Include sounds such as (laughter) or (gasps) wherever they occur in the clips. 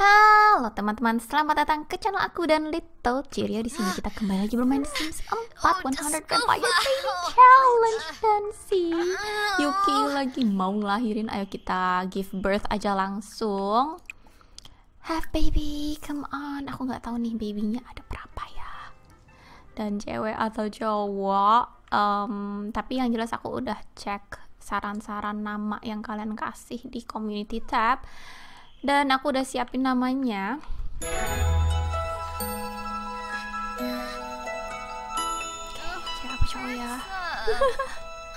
Halo teman-teman, selamat datang ke channel aku dan Little Cheerio Di sini kita kembali lagi bermain Sims 4 100 Vampire Training Challenge dan si Yuki lagi mau ngelahirin. Ayo kita give birth aja langsung. Have baby, come on. Aku nggak tahu nih babynya ada berapa ya. Dan cewek atau cowok. Um, tapi yang jelas aku udah cek saran-saran nama yang kalian kasih di community tab dan aku udah siapin namanya siapa cowok ya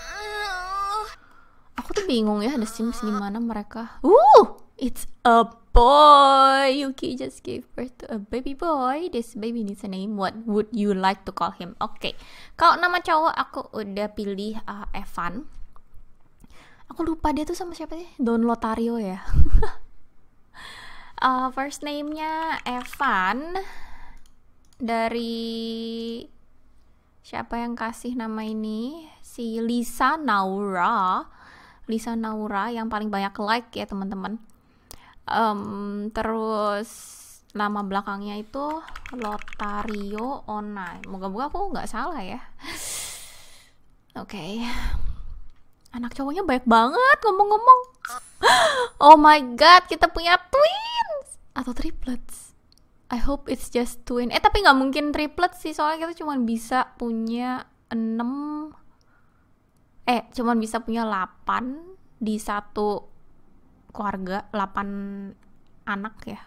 (laughs) aku tuh bingung ya ada sims gimana mereka uh it's a boy Yuki just gave birth to a baby boy this baby needs a name what would you like to call him oke okay. kalau nama cowok aku udah pilih uh, Evan aku lupa dia tuh sama siapa sih Don Lotario ya (laughs) uh, first name-nya Evan dari siapa yang kasih nama ini si Lisa Naura Lisa Naura yang paling banyak like ya teman-teman um, terus nama belakangnya itu Lotario Onai moga-moga aku nggak salah ya oke okay. anak cowoknya baik banget ngomong-ngomong (gasps) oh my god kita punya twin atau triplets I hope it's just twin eh tapi nggak mungkin triplets sih soalnya kita cuma bisa punya 6 eh cuma bisa punya 8 di satu keluarga 8 anak ya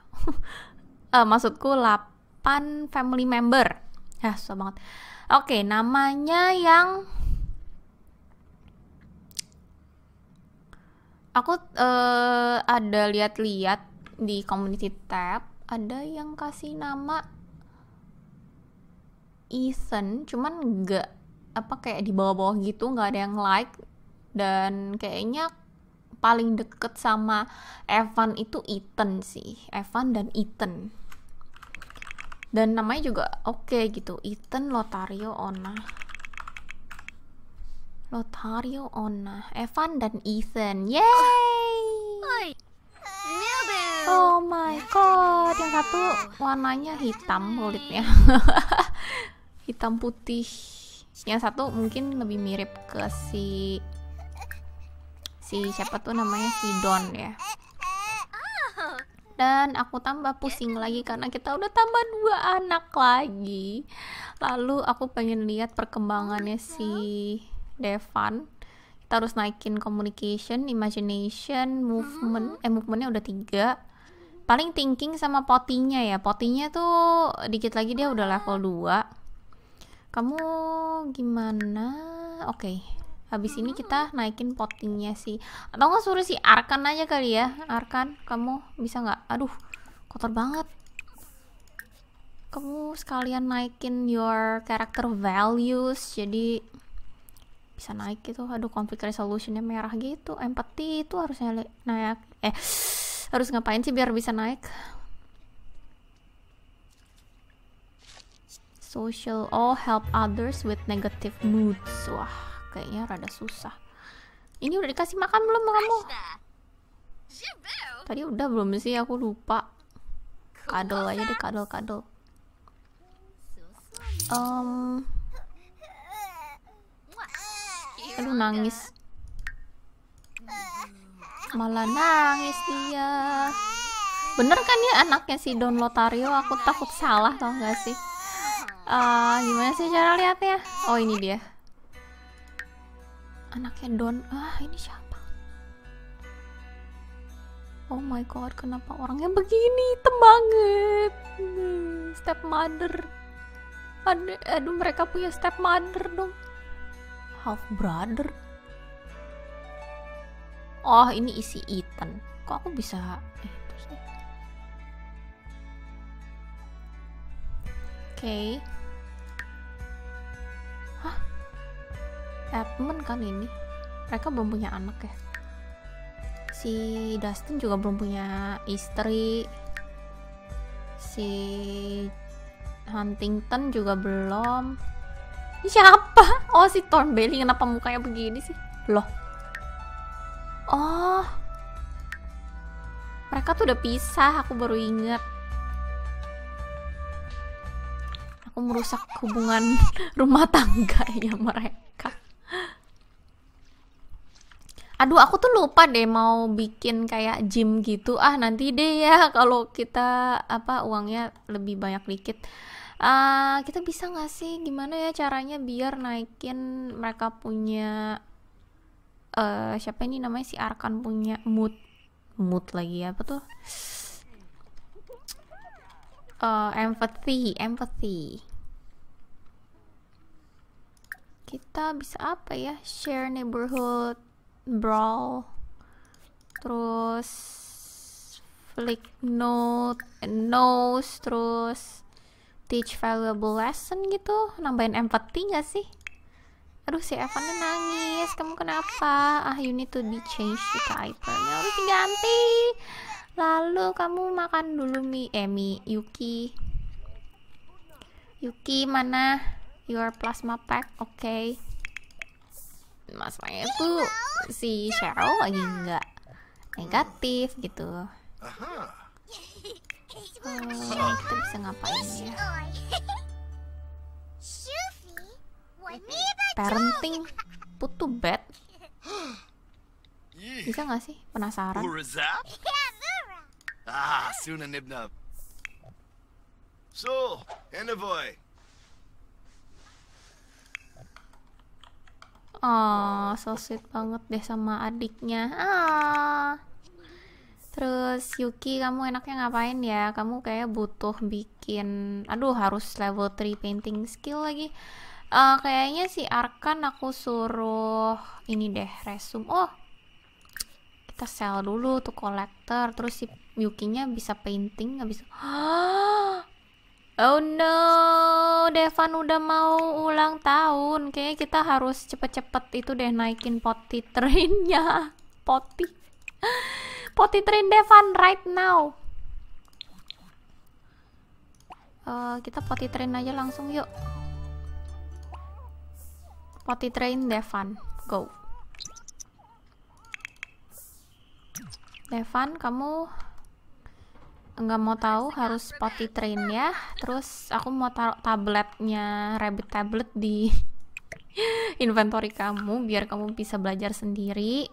uh, (laughs) maksudku 8 family member ya ah, susah banget oke okay, namanya yang aku uh, ada lihat-lihat di community tab ada yang kasih nama Ethan cuman nggak apa kayak di bawah-bawah gitu nggak ada yang like dan kayaknya paling deket sama Evan itu Ethan sih Evan dan Ethan dan namanya juga oke okay gitu Ethan Lotario Ona Lotario Ona Evan dan Ethan yay Oh, oh my god, yang satu warnanya hitam kulitnya. (laughs) hitam putih. Yang satu mungkin lebih mirip ke si si siapa tuh namanya si Don ya. Dan aku tambah pusing lagi karena kita udah tambah dua anak lagi. Lalu aku pengen lihat perkembangannya si Devan kita harus naikin communication, imagination, movement, eh movementnya udah tiga, paling thinking sama potinya ya potinya tuh dikit lagi dia udah level 2 kamu gimana oke okay. habis ini kita naikin potinya sih atau nggak suruh si Arkan aja kali ya Arkan kamu bisa nggak aduh kotor banget kamu sekalian naikin your character values jadi bisa naik gitu aduh konflik resolutionnya merah gitu empati itu harusnya naik eh harus ngapain sih biar bisa naik social oh help others with negative moods wah kayaknya rada susah ini udah dikasih makan belum kamu tadi udah belum sih aku lupa kado aja deh kado kado um aduh nangis malah nangis dia bener kan ya anaknya si Don Lotario aku takut salah tau gak sih uh, gimana sih cara liatnya? oh ini dia anaknya Don ah ini siapa oh my god kenapa orangnya begini hitam banget hmm, stepmother aduh, aduh mereka punya stepmother dong half brother oh ini isi Ethan kok aku bisa eh, terus oke okay. hah Edmund kan ini mereka belum punya anak ya si Dustin juga belum punya istri si Huntington juga belum ini siapa? oh si Thornberry kenapa mukanya begini sih? loh Oh. Mereka tuh udah pisah, aku baru inget. Aku merusak hubungan (laughs) rumah tangga (laughs) ya mereka. Aduh, aku tuh lupa deh mau bikin kayak gym gitu. Ah, nanti deh ya (laughs) kalau kita apa uangnya lebih banyak dikit. Uh, kita bisa nggak sih gimana ya caranya biar naikin mereka punya uh, siapa ini namanya si Arkan punya mood mood lagi apa tuh uh, empathy empathy kita bisa apa ya share neighborhood brawl terus flick note nose terus teach valuable lesson gitu nambahin empathy gak sih aduh si tuh nangis kamu kenapa ah you need to be changed to diapernya harus diganti lalu kamu makan dulu mie eh Yuki Yuki mana your plasma pack oke okay. Maya itu si Cheryl lagi nggak negatif gitu Hmm, kita bisa ngapain ya parenting put to bed bisa nggak sih penasaran ah Suna Nibnub so boy Oh, so sweet banget deh sama adiknya. Ah. Terus Yuki, kamu enaknya ngapain ya? Kamu kayak butuh bikin, aduh harus level 3 painting skill lagi uh, kayaknya si Arkan aku suruh ini deh resume oh kita sell dulu tuh kolektor terus si Yukinya bisa painting nggak bisa (gasps) oh no Devan udah mau ulang tahun kayaknya kita harus cepet-cepet itu deh naikin poti trainnya (laughs) poti (gasps) poti train Devan right now uh, kita poti train aja langsung yuk Potty Train Devan, go. Devan, kamu nggak mau tahu harus potty train ya. Terus aku mau taruh tabletnya rabbit tablet di (laughs) inventory kamu biar kamu bisa belajar sendiri.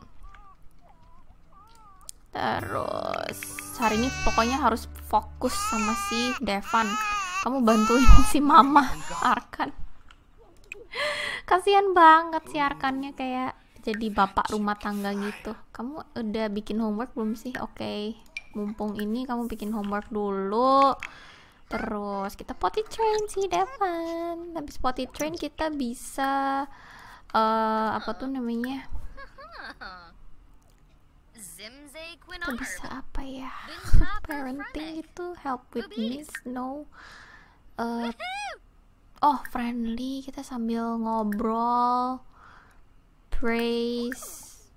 Terus hari ini pokoknya harus fokus sama si Devan. Kamu bantuin (laughs) si Mama Arkan. (laughs) kasihan banget siarkannya kayak jadi bapak rumah tangga gitu kamu udah bikin homework belum sih oke okay. mumpung ini kamu bikin homework dulu terus kita potty train sih Devan habis potty train kita bisa uh, apa tuh namanya kita bisa apa ya (laughs) parenting itu help with miss no. uh, oh friendly kita sambil ngobrol praise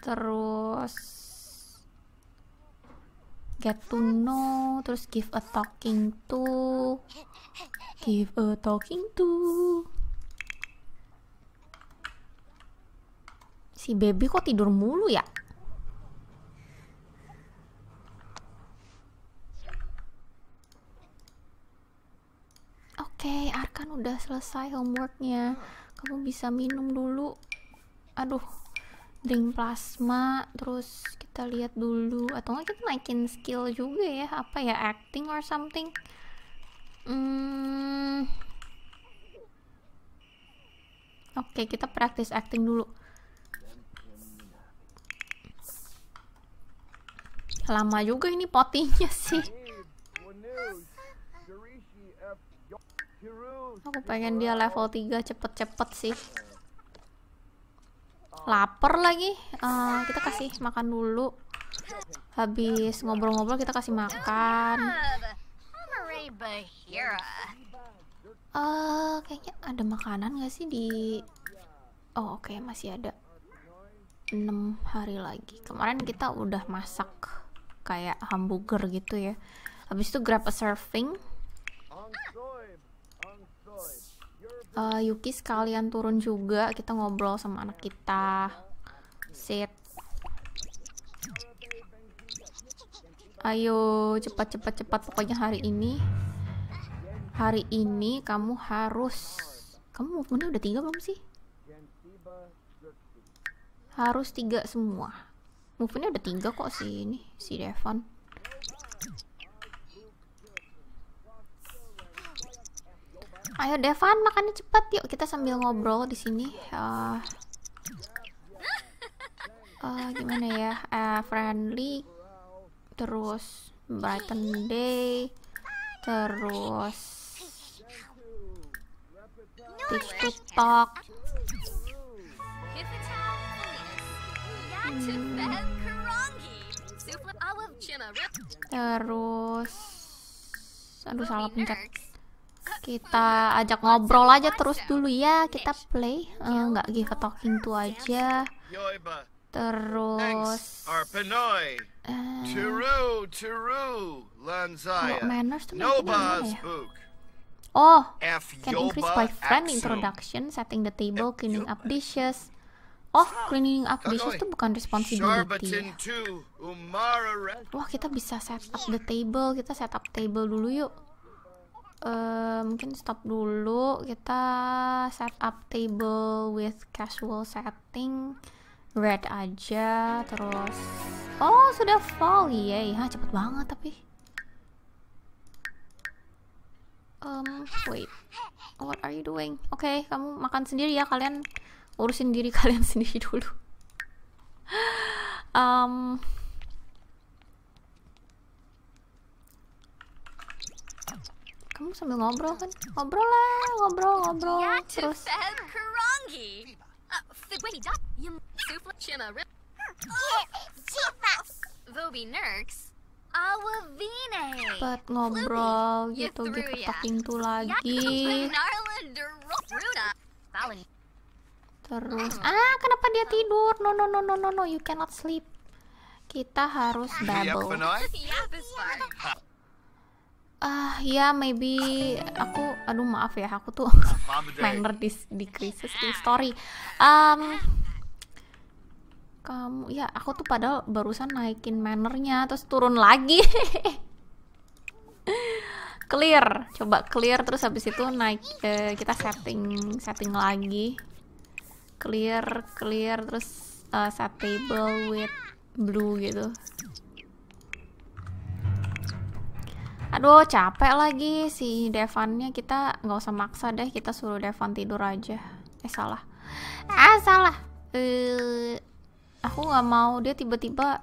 terus get to know terus give a talking to give a talking to si baby kok tidur mulu ya okay, Arkan udah selesai homeworknya kamu bisa minum dulu aduh drink plasma terus kita lihat dulu atau nggak kita naikin skill juga ya apa ya acting or something hmm. oke okay, kita praktis acting dulu lama juga ini potinya sih Aku pengen dia level 3 cepet-cepet sih. Laper lagi. Uh, kita kasih makan dulu. Habis ngobrol-ngobrol kita kasih makan. Uh, kayaknya ada makanan gak sih di... Oh oke okay, masih ada. 6 hari lagi. Kemarin kita udah masak kayak hamburger gitu ya. Habis itu grab a serving uh, Yuki sekalian turun juga kita ngobrol sama anak kita sit ayo cepat cepat cepat pokoknya hari ini hari ini kamu harus kamu movementnya udah tiga belum sih harus tiga semua movementnya udah tiga kok sih ini si Devon Ayo Devan, makannya cepat yuk. Kita sambil ngobrol di sini. Uh, uh, gimana ya? Uh, friendly, terus brighten day, terus tiktok talk. Hmm. Terus, aduh salah pencet kita ajak ngobrol aja terus dulu ya kita play eh, nggak uh, give a talking to aja terus eh, ya? Oh, can increase by friend introduction, setting the table, cleaning up dishes. Oh, cleaning up dishes tuh bukan responsibility ya. Wah, kita bisa set up the table. Kita set up table dulu yuk uh, mungkin stop dulu kita set up table with casual setting red aja terus oh sudah fall ya ya cepet banget tapi um wait what are you doing oke okay, kamu makan sendiri ya kalian urusin diri (laughs) kalian sendiri dulu um Kamu sambil ngobrol kan? Ngobrol lah, ngobrol, ngobrol ya, terus. Uh, Cepat ngobrol gitu, diketok pintu ya, lagi. Terus, hmm. ah kenapa dia tidur? No no no no no no, you cannot sleep. Kita harus double ah uh, ya maybe aku aduh maaf ya aku tuh member (laughs) di di crisis di story um, kamu ya aku tuh padahal barusan naikin mannernya terus turun lagi (laughs) clear coba clear terus habis itu naik uh, kita setting setting lagi clear clear terus uh, set table with blue gitu aduh capek lagi si Devannya kita nggak usah maksa deh kita suruh Devan tidur aja eh salah ah salah uh, aku nggak mau dia tiba-tiba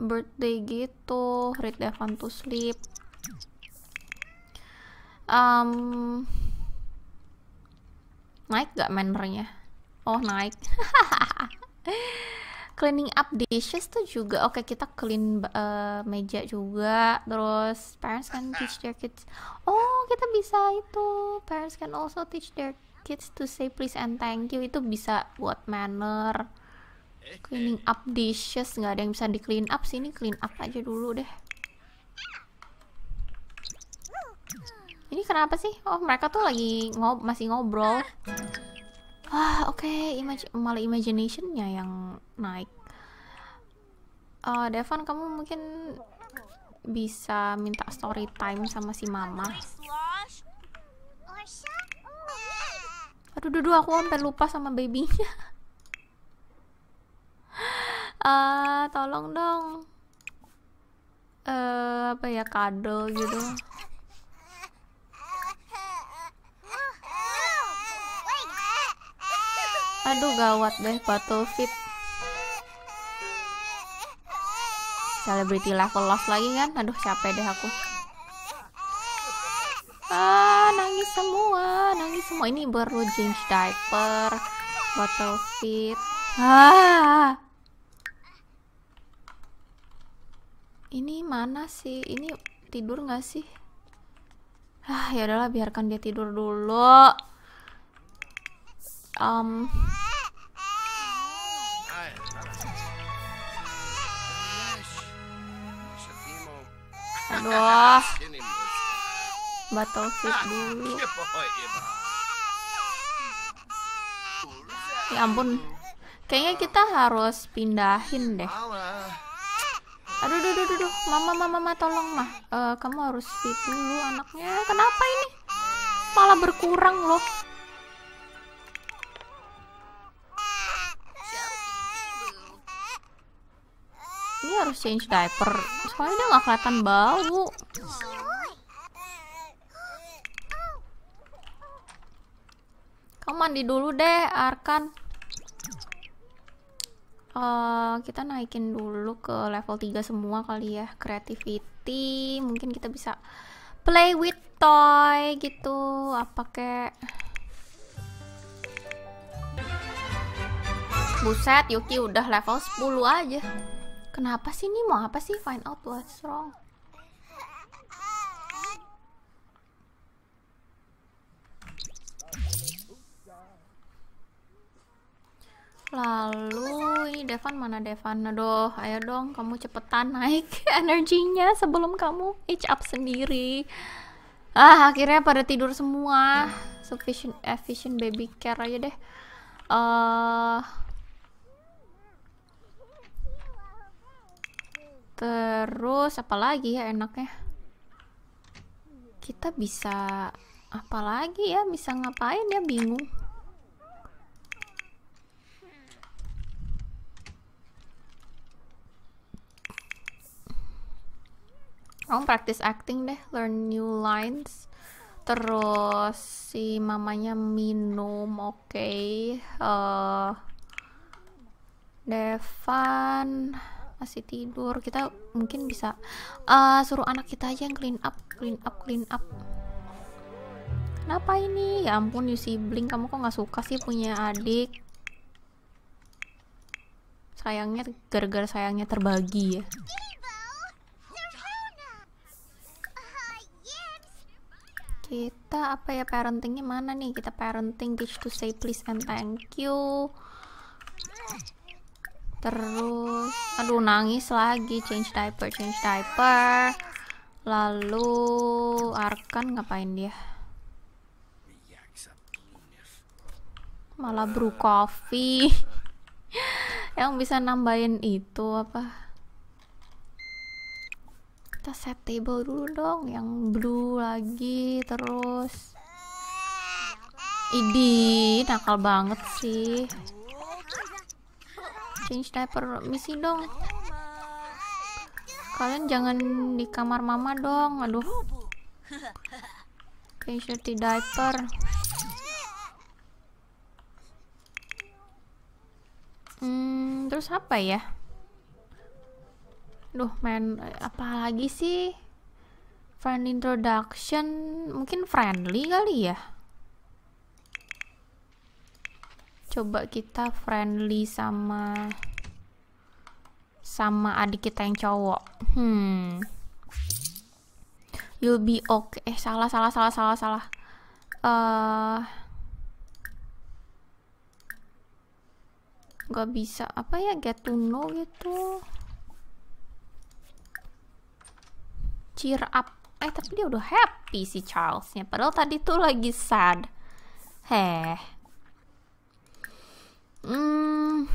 birthday gitu read Devan to sleep um, naik gak mannernya oh naik (laughs) cleaning up dishes tuh juga oke okay, kita clean uh, meja juga terus parents can teach their kids oh kita bisa itu parents can also teach their kids to say please and thank you itu bisa buat manner cleaning up dishes nggak ada yang bisa di clean up sini clean up aja dulu deh ini kenapa sih oh mereka tuh lagi ngob masih ngobrol wah oke okay, imaj malah imaginationnya yang naik uh, Devon kamu mungkin bisa minta story time sama si mama aduh duduk aku sampai lupa sama babynya uh, (laughs) tolong dong uh, apa ya kado gitu Aduh gawat deh Battlefield Celebrity level lost lagi kan Aduh capek deh aku Ah nangis semua Nangis semua Ini baru change diaper Battlefield Ah Ini mana sih Ini tidur gak sih Ah ya udahlah biarkan dia tidur dulu um, Aduh. Battlefield ah, dulu. Iya, iya, ya ampun. Kayaknya kita harus pindahin deh. Aduh, aduh, aduh, aduh. Mama, mama, mama, tolong mah. Uh, kamu harus fit dulu anaknya. Kenapa ini? Malah berkurang loh. harus change diaper soalnya dia nggak kelihatan bau kamu mandi dulu deh Arkan uh, kita naikin dulu ke level 3 semua kali ya creativity mungkin kita bisa play with toy gitu apa kek buset Yuki udah level 10 aja Kenapa sih ini mau apa sih? Find out what's wrong. Lalu ini Devan mana Devan? Aduh, ayo dong kamu cepetan naik (laughs) energinya sebelum kamu each up sendiri. Ah, akhirnya pada tidur semua. Sufficient efficient baby care aja deh. Eh uh, Terus apa lagi ya enaknya? Kita bisa apa lagi ya? Bisa ngapain ya? Bingung. Aku praktis acting deh, learn new lines. Terus si mamanya minum, oke. Okay. Uh, eh, Devan masih tidur kita mungkin bisa uh, suruh anak kita aja yang clean up clean up clean up kenapa ini ya ampun you sibling kamu kok nggak suka sih punya adik sayangnya gara-gara sayangnya terbagi ya kita apa ya parentingnya mana nih kita parenting teach to say please and thank you terus aduh nangis lagi change diaper change diaper lalu Arkan ngapain dia malah brew coffee (laughs) yang bisa nambahin itu apa kita set table dulu dong yang blue lagi terus Idi nakal banget sih change diaper misi dong kalian jangan di kamar mama dong aduh change dirty diaper hmm terus apa ya duh main apa lagi sih friend introduction mungkin friendly kali ya coba kita friendly sama sama adik kita yang cowok. Hmm. You'll be okay. Eh salah salah salah salah salah. Eh uh, nggak bisa apa ya get to know gitu. Cheer up. Eh tapi dia udah happy si Charlesnya. Padahal tadi tuh lagi sad. Heh. Hmm.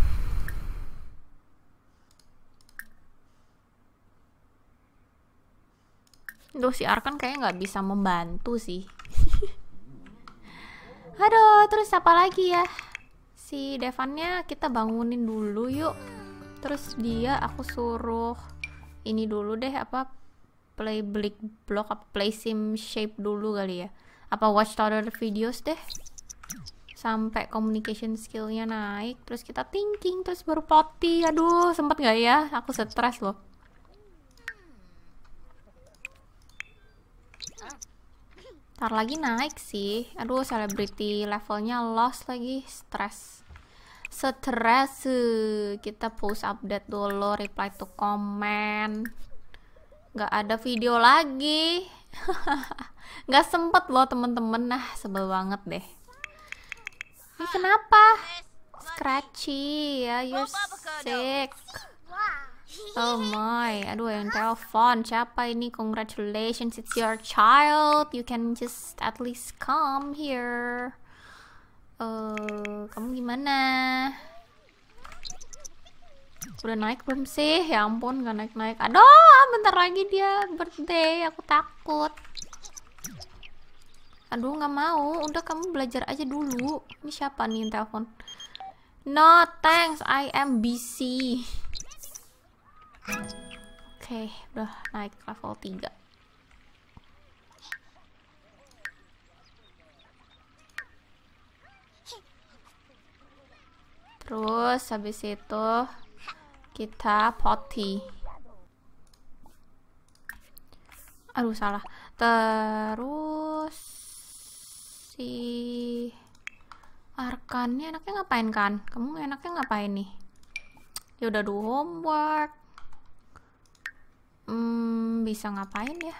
Duh, si Arkan kayaknya nggak bisa membantu sih. (laughs) Aduh, terus apa lagi ya? Si Devannya kita bangunin dulu yuk. Terus dia aku suruh ini dulu deh apa play blick block apa play sim shape dulu kali ya. Apa watch other videos deh sampai communication skillnya naik terus kita thinking terus baru poti aduh sempet nggak ya aku stres loh ntar lagi naik sih aduh selebriti levelnya lost lagi stres stres kita post update dulu reply to comment nggak ada video lagi (laughs) nggak sempet loh temen-temen nah sebel banget deh ini kenapa? Scratchy, ya, you're sick. Oh my, aduh yang telepon siapa ini? Congratulations, it's your child. You can just at least come here. Eh, uh, kamu gimana? Udah naik belum sih? Ya ampun, gak naik-naik. Aduh, bentar lagi dia birthday, aku takut aduh nggak mau udah kamu belajar aja dulu ini siapa nih yang telepon no thanks I am busy oke okay, udah naik level 3 terus habis itu kita poti aduh salah terus si Arkan ini enaknya ngapain kan? Kamu enaknya ngapain nih? Ya udah do homework. Hmm, bisa ngapain ya?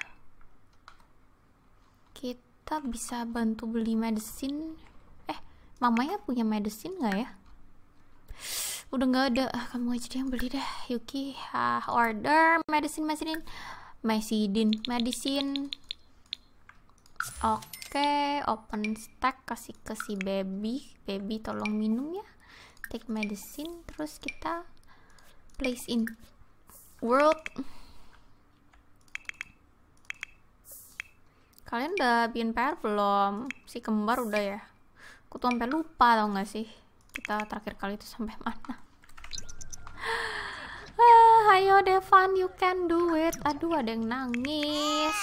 Kita bisa bantu beli medicine. Eh, mamanya punya medicine nggak ya? Udah nggak ada. Ah, kamu aja deh yang beli deh. Yuki, ah, order medicine, medicine, medicine, medicine. Oke. Okay okay, open stack kasih ke si baby baby tolong minum ya take medicine terus kita place in world kalian udah bikin PR belum? si kembar udah ya? aku tuh sampai lupa tau gak sih kita terakhir kali itu sampai mana ah, ayo Devan you can do it aduh ada yang nangis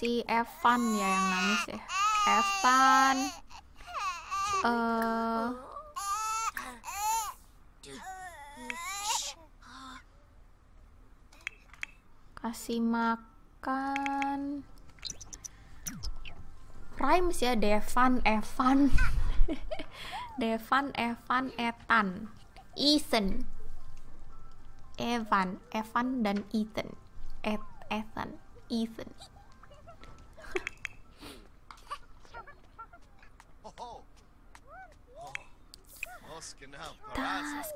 si Evan ya yang nangis ya Evan uh, kasih makan rhymes ya Devan Evan (laughs) Devan Evan Ethan Ethan Evan Evan dan Ethan Ethan Ethan kita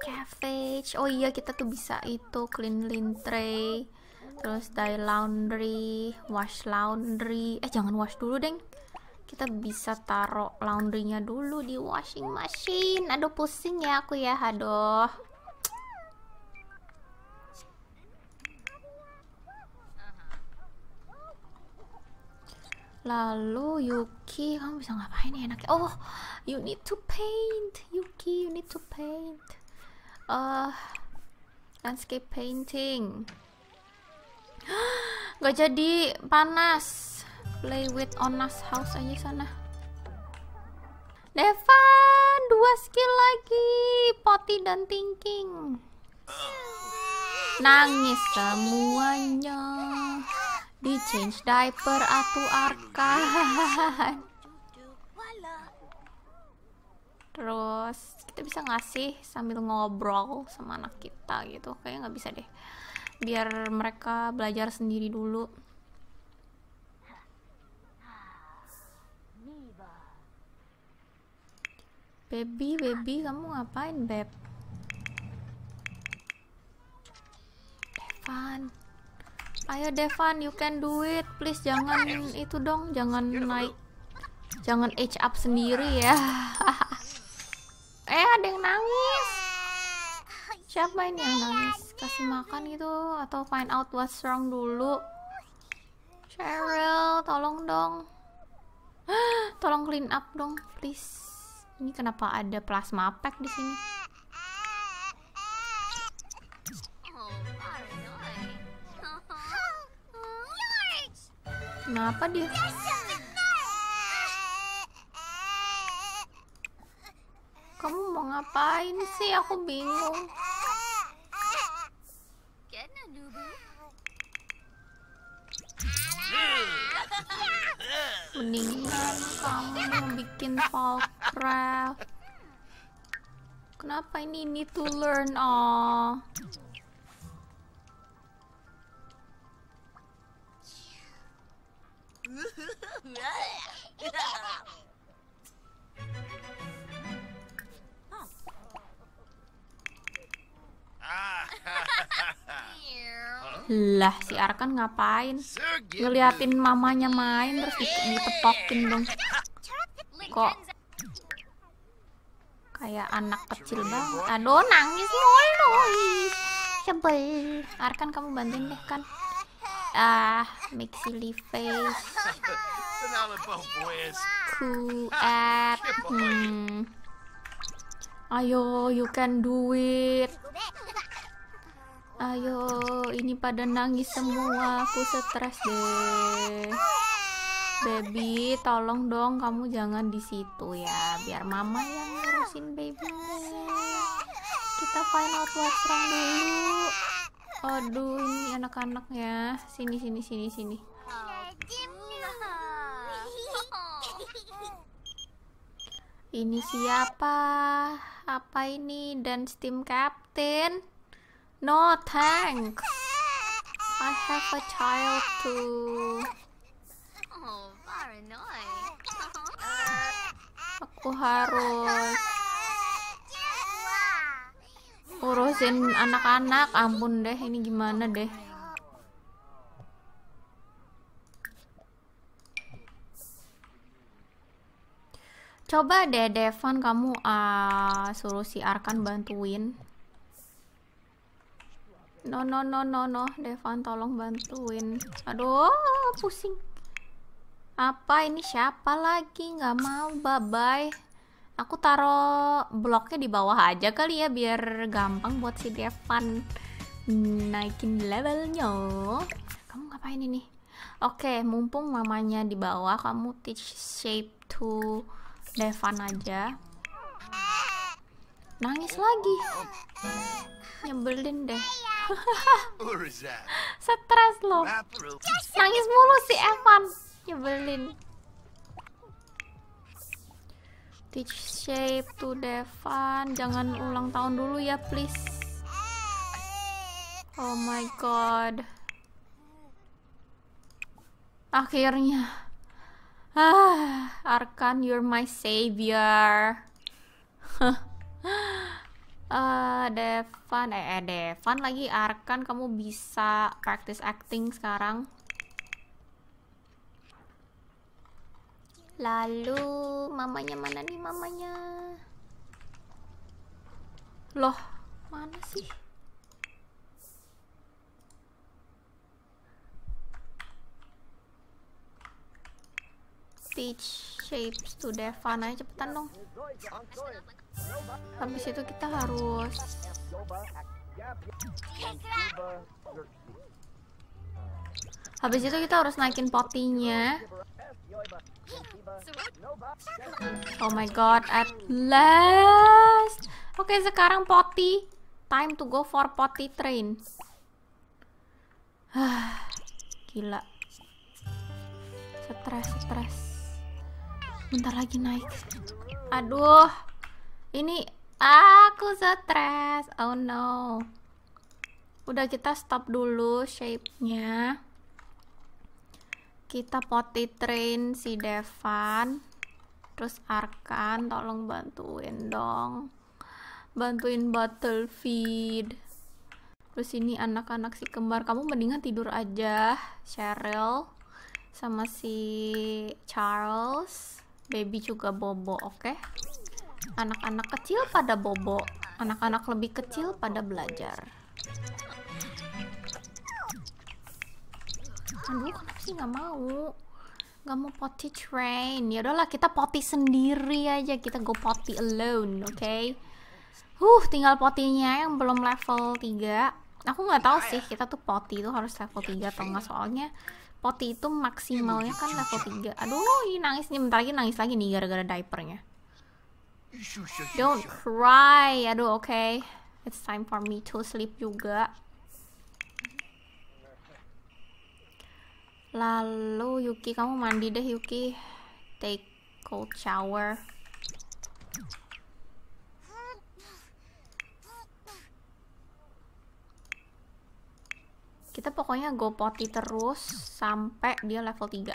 Cabbage. Oh iya kita tuh bisa itu clean clean tray terus dry laundry, wash laundry. Eh jangan wash dulu deng. Kita bisa taruh laundrynya dulu di washing machine. Aduh pusing ya aku ya, aduh. Lalu Yuki, kamu bisa ngapain ya enaknya? Oh, you need to paint, Yuki, you need to paint. Uh, landscape painting. (gasps) Gak jadi panas. Play with Onas House aja sana. Devan, dua skill lagi, poti dan thinking. Nangis semuanya change diaper atau arkan terus kita bisa ngasih sambil ngobrol sama anak kita gitu kayaknya nggak bisa deh biar mereka belajar sendiri dulu baby baby kamu ngapain beb Evan Ayo Devan, you can do it. Please jangan itu dong, jangan naik. Jangan age up sendiri ya. (laughs) eh, ada yang nangis. Siapa ini yang nangis? Kasih makan gitu atau find out what's wrong dulu. Cheryl, tolong dong. (gasps) tolong clean up dong, please. Ini kenapa ada plasma pack di sini? Kenapa dia? Kamu mau ngapain sih? Aku bingung. Mendingan kamu mau bikin craft. Kenapa ini need to learn? Oh. Lah, si Arkan ngapain? Ngeliatin mamanya main terus ditepokin dong. Kok kayak anak kecil banget. Aduh, nangis mulu. Sebel. Arkan kamu bantuin deh, kan ah make silly Face app. hmm. Ayo you can do it Ayo ini pada nangis semua Aku stres deh Baby tolong dong kamu jangan di situ ya Biar mama yang ngurusin baby kita find out what's wrong dulu Aduh, ini anak-anak ya. Sini, sini, sini, sini. (laughs) Ini siapa? Apa ini? Dan Steam Captain? No, thanks. I have a child too. Oh, Aku harus urusin anak-anak ampun deh ini gimana deh coba deh Devon kamu uh, suruh si Arkan bantuin no no no no no Devon tolong bantuin aduh pusing apa ini siapa lagi nggak mau bye bye Aku taruh bloknya di bawah aja kali ya biar gampang buat si Devan naikin levelnya. Kamu ngapain ini? Oke, mumpung mamanya di bawah, kamu teach shape to Devan aja. Nangis lagi. Nyebelin deh. (laughs) Stres loh. Nangis mulu si Evan. Nyebelin. teach shape to Devan jangan ulang tahun dulu ya please oh my god akhirnya ah Arkan you're my savior uh, (laughs) ah, Devan eh, eh Devan lagi Arkan kamu bisa practice acting sekarang Lalu mamanya mana nih mamanya? Loh, mana sih? Teach shapes to Devana cepetan dong. Habis itu kita harus Habis itu kita harus naikin potinya. Oh my god, at last. Oke, okay, sekarang poti. Time to go for poti train. Ah, gila. Stress, stress. Bentar lagi naik. Aduh. Ini aku stress. Oh no. Udah kita stop dulu shape-nya kita poti train si Devan terus Arkan tolong bantuin dong bantuin feed. terus ini anak-anak si kembar kamu mendingan tidur aja Cheryl sama si Charles baby juga bobo oke okay? anak-anak kecil pada bobo anak-anak lebih kecil pada belajar aduh sih nggak mau nggak mau poti train ya udahlah kita poti sendiri aja kita go poti alone oke okay? huh tinggal potinya yang belum level 3 aku nggak tahu sih ya, ya. kita tuh poti itu harus level 3 ya, atau nggak soalnya Poti itu maksimalnya kan level 3 aduh ini nangis nih bentar lagi nangis lagi nih gara-gara diapernya don't cry aduh oke okay. it's time for me to sleep juga lalu Yuki kamu mandi deh Yuki take cold shower kita pokoknya go poti terus sampai dia level 3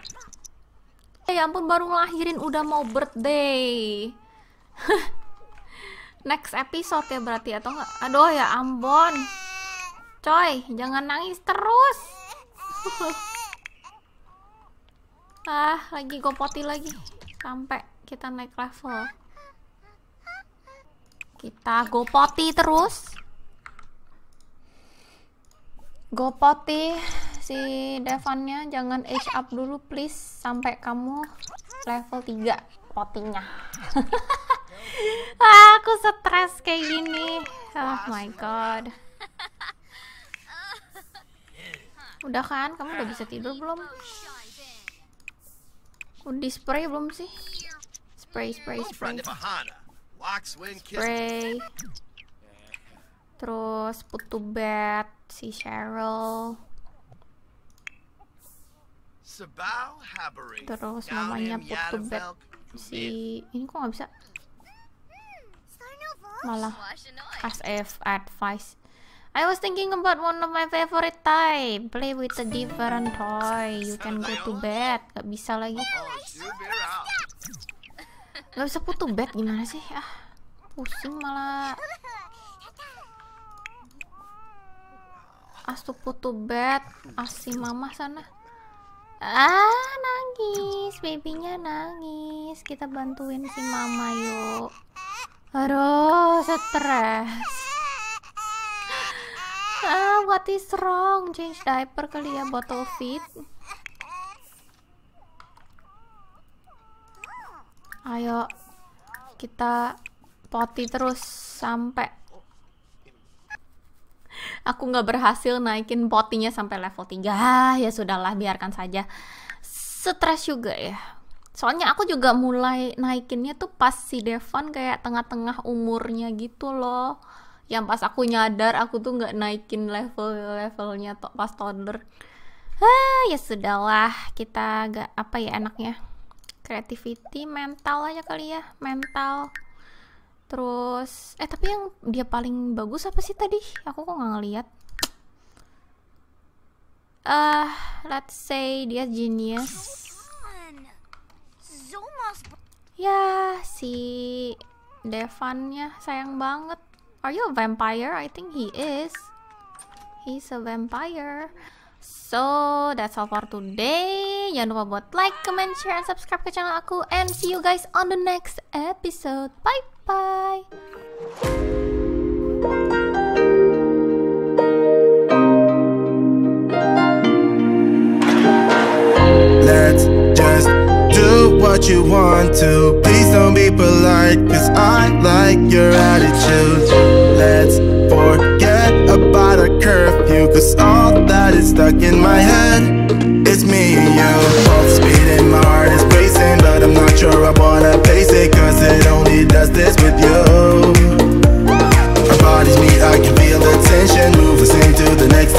eh, ya ampun baru ngelahirin udah mau birthday (laughs) next episode ya berarti atau enggak aduh ya Ambon, coy jangan nangis terus (laughs) ah lagi gopoti lagi sampai kita naik level kita gopoti terus gopoti si Devannya jangan age up dulu please sampai kamu level 3 potinya ah, (laughs) aku stres kayak gini oh my god udah kan kamu udah bisa tidur belum Udah spray belum sih? Spray, spray, spray. Spray. Terus put bed si Cheryl. Terus namanya put bed si ini kok nggak bisa hmm, malah as if advice I was thinking about one of my favorite type. Play with a different toy. You can go to bed. Gak bisa lagi. Gak bisa putu bed gimana sih? Ah, pusing malah. Astu putu bed. Asih mama sana. Ah, nangis. Babynya nangis. Kita bantuin si mama yuk. Aduh, stres. Ah, what is wrong? Change diaper kali ya bottle feed. Ayo kita poti terus sampai aku nggak berhasil naikin potinya sampai level 3 ah, ya sudahlah biarkan saja Stress juga ya soalnya aku juga mulai naikinnya tuh pas si Devon kayak tengah-tengah umurnya gitu loh yang pas aku nyadar aku tuh nggak naikin level levelnya to pas toddler ah ya sudahlah kita nggak apa ya enaknya creativity mental aja kali ya mental terus eh tapi yang dia paling bagus apa sih tadi aku kok nggak ngeliat eh uh, let's say dia genius ya si Devannya sayang banget Are you a vampire? I think he is. He's a vampire. So, that's all for today. Jangan lupa buat like, comment, share, and subscribe ke channel aku. And see you guys on the next episode. Bye-bye. what you want to Please don't be polite Cause I like your attitude Let's forget about a curfew Cause all that is stuck in my head It's me and you Both speeding, my heart is racing But I'm not sure I wanna pace it Cause it only does this with you Our bodies meet, I can feel the tension Move us into the next